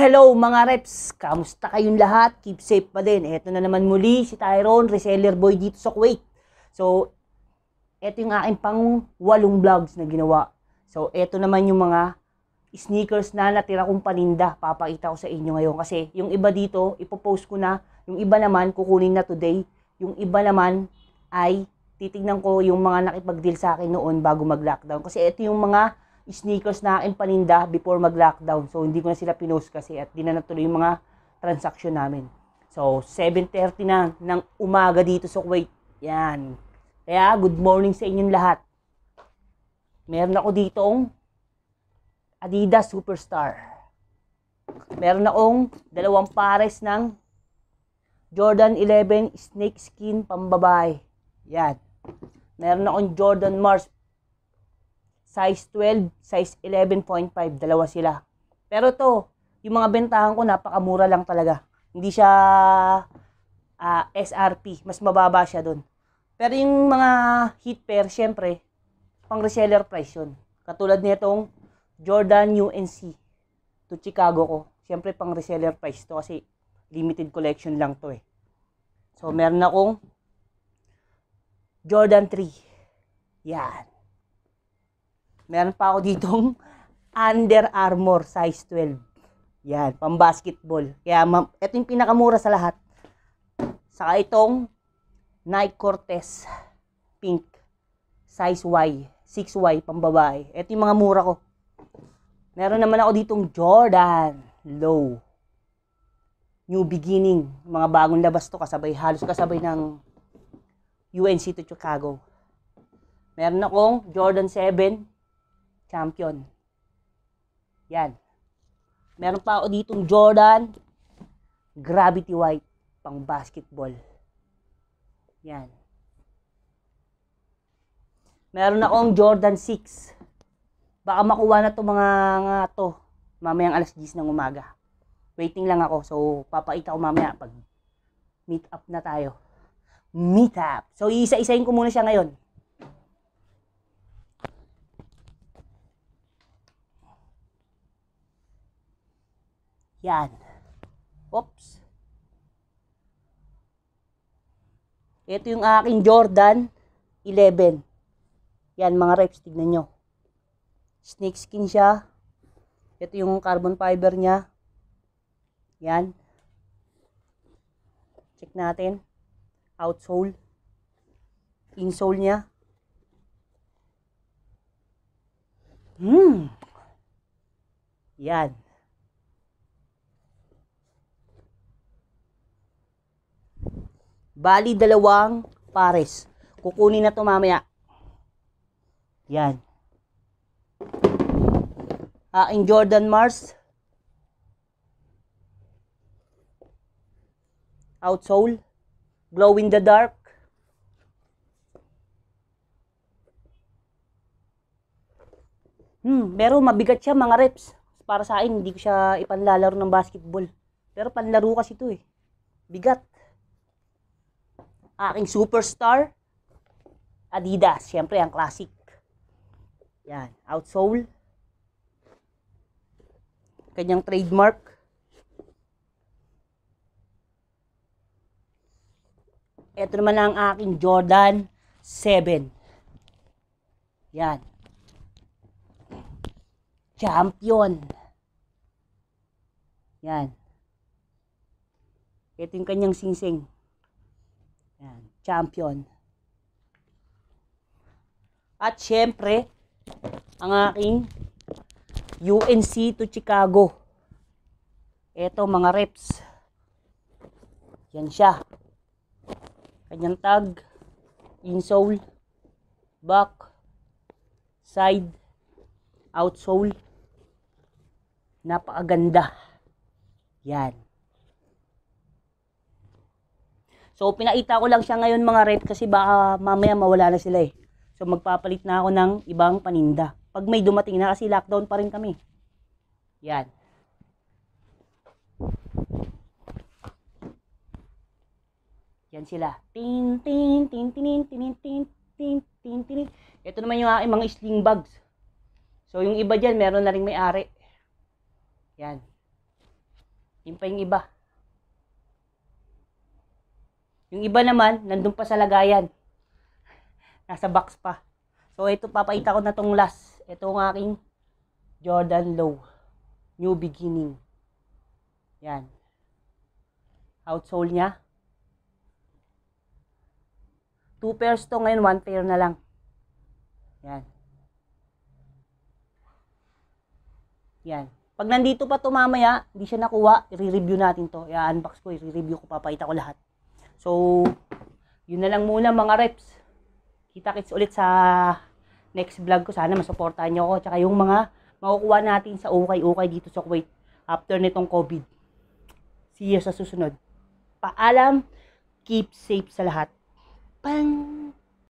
Hello mga reps! Kamusta kayong lahat? Keep safe pa din. Eto na naman muli si Tyrone, reseller boy dito sa Kuwait. So, eto yung aking pang walong vlogs na ginawa. So, eto naman yung mga sneakers na natira kong paninda. Papakita ko sa inyo ngayon. Kasi yung iba dito, ipopost ko na. Yung iba naman, kukunin na today. Yung iba naman ay titignan ko yung mga nakipag-deal sa akin noon bago mag-lockdown. Kasi eto yung mga sneakers na aking paninda before mag-lockdown. So, hindi ko na sila pinost kasi at di na natuloy yung mga transaksyon namin. So, 7.30 na ng umaga dito sa Kuwait. Yan. Kaya, good morning sa inyong lahat. Meron ako ditong Adidas Superstar. Meron akong dalawang pares ng Jordan 11 snake skin pambabae. Yan. Meron akong Jordan Mars size 12, size 11.5, dalawa sila. Pero to, yung mga bentahan ko napakamura lang talaga. Hindi siya uh, ah, SRP, mas mababa siya doon. Pero yung mga heat pair, syempre, pang reseller price yun. Katulad nitong Jordan UNC to Chicago ko. Syempre pang reseller price to kasi limited collection lang to eh. So meron akong Jordan 3. Yan. Meron pa ako ditong Under Armour size 12. Yan, pambasketball. Kaya ma- ito yung pinakamura sa lahat. Saka itong Nike Cortez pink size Y, 6Y pambabae. babae. Ito yung mga mura ko. Meron naman ako ditong Jordan low. New beginning, mga bagong labas to kasabay halos kasabay ng UNC to Chicago. Meron akong Jordan 7 Champion. Yan. Meron pa ako ditong Jordan. Gravity White. Pang basketball. Yan. Meron akong Jordan 6. Baka makuha na to mga nga to. Mamayang alas 10 ng umaga. Waiting lang ako. So, papakita ko mamaya pag meet up na tayo. Meet up. So, isa-isayin ko muna siya ngayon. Yan. Oops. Ito yung aking Jordan 11. Yan mga reps, tignan nyo. Snake skin siya. Ito yung carbon fiber niya. Yan. Check natin. Outsole. Insole niya. Hmm. Yan. Bali, dalawang pares. Kukunin na to mamaya. Yan. Aking ah, Jordan Mars. Outsole. Glow in the dark. Hmm, pero mabigat siya mga reps. Para sa akin, hindi ko siya ipanlalaro ng basketball. Pero panlaro kasi ito eh. Bigat aking superstar. Adidas, syempre ang classic. Yan, outsole. Kanyang trademark. Ito naman ang aking Jordan 7. Yan. Champion. Yan. Ito yung kanyang singsing. -sing champion. At syempre, ang aking UNC to Chicago. Ito mga reps. Yan siya. Kanyang tag, insole, back, side, outsole. Napakaganda. Yan. So, pinaita ko lang siya ngayon mga rep kasi baka mamaya mawala na sila eh. So, magpapalit na ako ng ibang paninda. Pag may dumating na kasi lockdown pa rin kami. Yan. Yan sila. Tin, tin, tin, tin, tin, tin, tin, tin, tin. Ito naman yung aking mga sling bags. So, yung iba dyan, meron na rin may-ari. Yan. Yung pa yung iba. Yung iba naman, nandun pa sa lagayan. Nasa box pa. So, ito, papaita ko na tong last. Ito ang aking Jordan Low. New beginning. Yan. Outsole niya. Two pairs to ngayon, one pair na lang. Yan. Yan. Pag nandito pa to mamaya, hindi siya nakuha, i-review natin to. I-unbox ko, i-review ko, papakita ko lahat. So, yun na lang muna mga reps. Kita-kits ulit sa next vlog ko. Sana masuportahan nyo ako. Tsaka yung mga makukuha natin sa okay-okay dito sa Kuwait after nitong COVID. See you sa susunod. Paalam. Keep safe sa lahat. Bang!